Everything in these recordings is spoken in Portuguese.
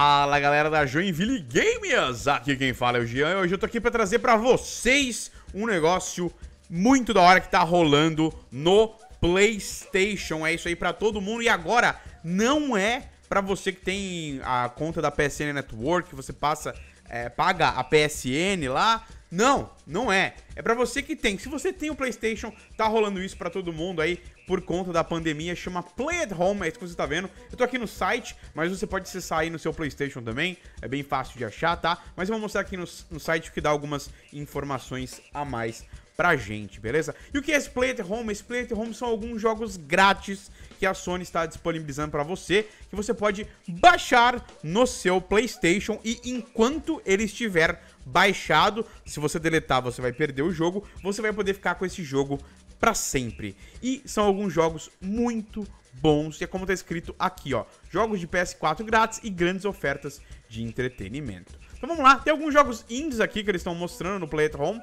Fala galera da Joinville Gamers, aqui quem fala é o Jean e hoje eu tô aqui pra trazer pra vocês um negócio muito da hora que tá rolando no Playstation, é isso aí pra todo mundo e agora não é pra você que tem a conta da PSN Network, que você passa, é, paga a PSN lá, não, não é. É para você que tem. Se você tem o PlayStation, tá rolando isso para todo mundo aí por conta da pandemia, chama Play at Home, é isso que você tá vendo. Eu tô aqui no site, mas você pode acessar aí no seu PlayStation também, é bem fácil de achar, tá? Mas eu vou mostrar aqui no, no site que dá algumas informações a mais pra gente, beleza? E o que é Play at Home? Esse Play at Home são alguns jogos grátis que a Sony está disponibilizando para você, que você pode baixar no seu PlayStation e enquanto ele estiver baixado, se você deletar, você vai perder o jogo, você vai poder ficar com esse jogo para sempre. E são alguns jogos muito bons, e é como tá escrito aqui, ó. Jogos de PS4 grátis e grandes ofertas de entretenimento. Então vamos lá, tem alguns jogos indies aqui que eles estão mostrando no Play at Home.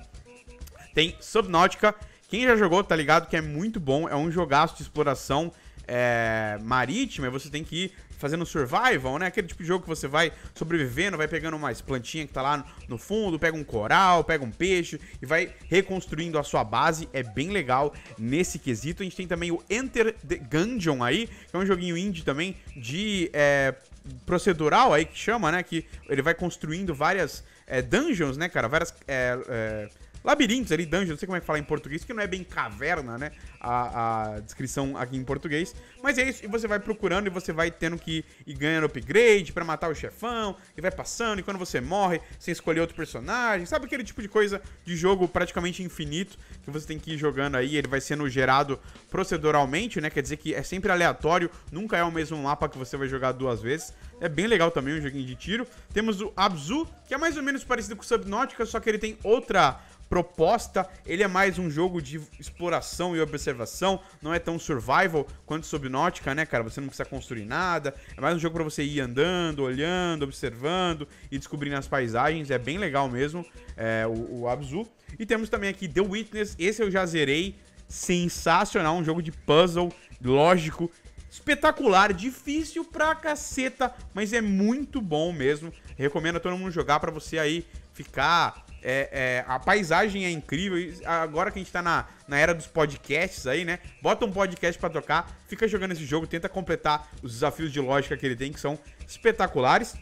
Tem Subnautica, quem já jogou tá ligado que é muito bom, é um jogaço de exploração é, marítima, você tem que ir fazendo survival, né? Aquele tipo de jogo que você vai sobrevivendo, vai pegando umas plantinhas que tá lá no fundo, pega um coral, pega um peixe e vai reconstruindo a sua base. É bem legal nesse quesito. A gente tem também o Enter the Gungeon aí, que é um joguinho indie também de é, procedural aí que chama, né? Que ele vai construindo várias é, dungeons, né, cara? Várias é, é labirintos ali, dungeon, não sei como é que fala em português, que não é bem caverna, né? A, a, descrição aqui em português. Mas é isso, e você vai procurando e você vai tendo que ir ganhando upgrade para matar o chefão, e vai passando, e quando você morre, você escolhe outro personagem, sabe aquele tipo de coisa de jogo praticamente infinito que você tem que ir jogando aí, ele vai sendo gerado proceduralmente, né? Quer dizer que é sempre aleatório, nunca é o mesmo mapa que você vai jogar duas vezes. É bem legal também um joguinho de tiro. Temos o Abzu, que é mais ou menos parecido com o Subnautica, só que ele tem outra proposta. Ele é mais um jogo de exploração e observação, não é tão survival quanto Subnautica, né, cara? Você não precisa construir nada. É mais um jogo para você ir andando, olhando, observando e descobrindo as paisagens. É bem legal mesmo é, o, o Abzu. E temos também aqui The Witness. Esse eu já zerei. Sensacional, um jogo de puzzle lógico espetacular, difícil pra caceta, mas é muito bom mesmo. Recomendo a todo mundo jogar para você aí ficar é, é, a paisagem é incrível. Agora que a gente tá na, na era dos podcasts aí, né? Bota um podcast para tocar, fica jogando esse jogo, tenta completar os desafios de lógica que ele tem, que são espetaculares.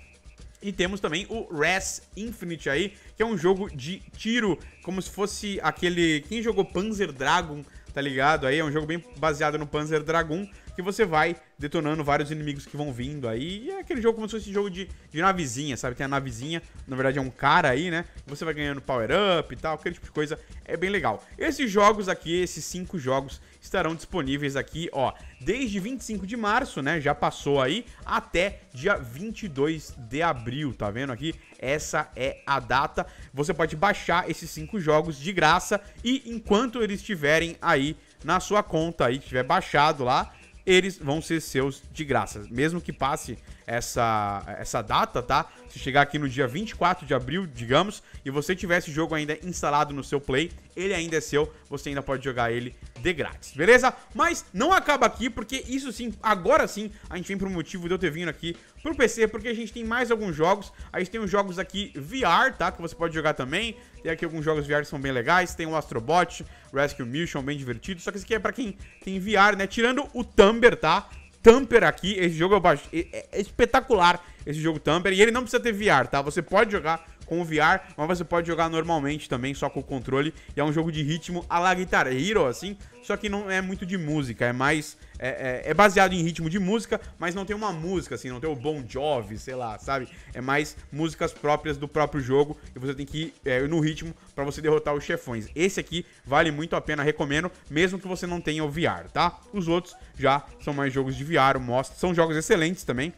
E temos também o Res Infinite aí, que é um jogo de tiro, como se fosse aquele. Quem jogou Panzer Dragon tá ligado? Aí é um jogo bem baseado no Panzer Dragon que você vai detonando vários inimigos que vão vindo aí. E é aquele jogo como se fosse um jogo de, de navezinha, sabe? Tem a navezinha, na verdade é um cara aí, né? Você vai ganhando power-up e tal, aquele tipo de coisa. É bem legal. Esses jogos aqui, esses cinco jogos, estarão disponíveis aqui, ó, desde 25 de março, né? Já passou aí, até dia 22 de abril, tá vendo aqui? Essa é a data. Você pode baixar esses cinco jogos de graça e enquanto eles estiverem aí na sua conta aí, que tiver baixado lá, eles vão ser seus de graça. Mesmo que passe essa, essa data, tá? Se chegar aqui no dia 24 de abril, digamos, e você tiver esse jogo ainda instalado no seu Play, ele ainda é seu, você ainda pode jogar ele de grátis, beleza? Mas não acaba aqui, porque isso sim, agora sim, a gente vem pro motivo de eu ter vindo aqui pro PC, porque a gente tem mais alguns jogos. A gente tem os jogos aqui VR, tá? Que você pode jogar também. Tem aqui alguns jogos VR que são bem legais. Tem o Astrobot, Rescue Mission, bem divertido. Só que esse aqui é pra quem tem VR, né? Tirando o Tumber, tá? Tamper aqui, esse jogo eu é, é, é espetacular esse jogo Tamper, e ele não precisa ter VR, tá? Você pode jogar com o VR, mas você pode jogar normalmente também, só com o controle. E é um jogo de ritmo a la Guitar é Hero, assim, só que não é muito de música, é mais. É, é, é baseado em ritmo de música, mas não tem uma música, assim, não tem o Bon Jovi, sei lá, sabe? É mais músicas próprias do próprio jogo e você tem que ir é, no ritmo para você derrotar os chefões. Esse aqui vale muito a pena, recomendo, mesmo que você não tenha o VR, tá? Os outros já são mais jogos de VR, mostra, são jogos excelentes também,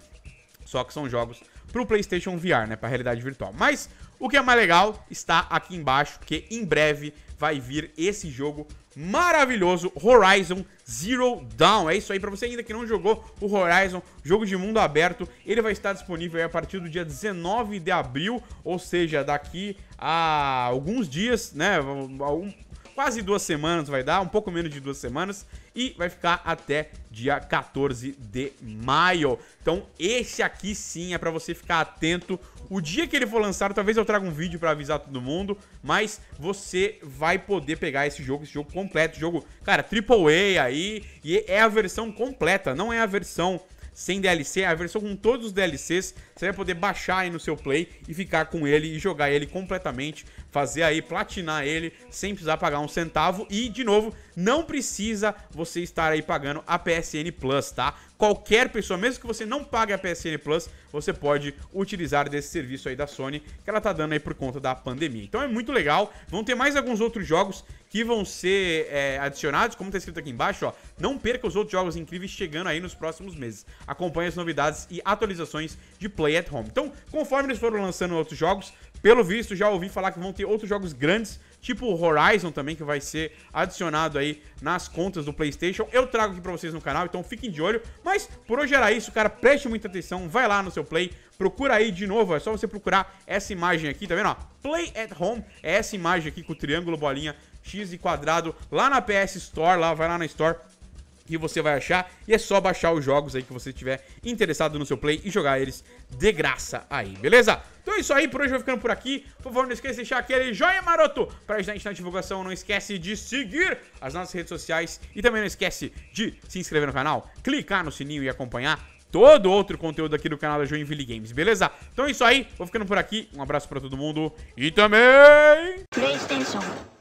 só que são jogos pro PlayStation VR, né, para realidade virtual. Mas o que é mais legal está aqui embaixo, porque em breve vai vir esse jogo maravilhoso Horizon Zero Dawn. É isso aí para você ainda que não jogou o Horizon, jogo de mundo aberto. Ele vai estar disponível a partir do dia 19 de abril, ou seja, daqui a alguns dias, né? Um, quase duas semanas vai dar, um pouco menos de duas semanas, e vai ficar até dia 14 de maio. Então, esse aqui sim é para você ficar atento. O dia que ele for lançado, talvez eu traga um vídeo para avisar todo mundo, mas você vai poder pegar esse jogo, esse jogo completo, jogo, cara, AAA aí, e é a versão completa, não é a versão sem DLC, a versão com todos os DLCs, você vai poder baixar aí no seu Play e ficar com ele e jogar ele completamente, fazer aí, platinar ele sem precisar pagar um centavo e, de novo, não precisa você estar aí pagando a PSN Plus, tá? Qualquer pessoa, mesmo que você não pague a PSN Plus, você pode utilizar desse serviço aí da Sony, que ela tá dando aí por conta da pandemia. Então é muito legal, vão ter mais alguns outros jogos que vão ser é, adicionados, como está escrito aqui embaixo, ó. Não perca os outros jogos incríveis chegando aí nos próximos meses. Acompanhe as novidades e atualizações de Play at Home. Então, conforme eles foram lançando outros jogos, pelo visto já ouvi falar que vão ter outros jogos grandes, tipo Horizon também, que vai ser adicionado aí nas contas do PlayStation. Eu trago aqui para vocês no canal, então fiquem de olho. Mas por hoje era isso, cara. Preste muita atenção, vai lá no seu Play, procura aí de novo, é só você procurar essa imagem aqui, tá vendo? Ó, Play at Home é essa imagem aqui com o triângulo, bolinha X e quadrado lá na PS Store, lá vai lá na Store que você vai achar e é só baixar os jogos aí que você estiver interessado no seu play e jogar eles de graça aí, beleza? Então é isso aí, por hoje eu vou ficando por aqui. Por favor, não esqueça de deixar aquele joinha maroto para ajudar a gente na divulgação. Não esquece de seguir as nossas redes sociais e também não esquece de se inscrever no canal, clicar no sininho e acompanhar todo outro conteúdo aqui do canal da Joinville Games, beleza? Então é isso aí, vou ficando por aqui. Um abraço para todo mundo e também PlayStation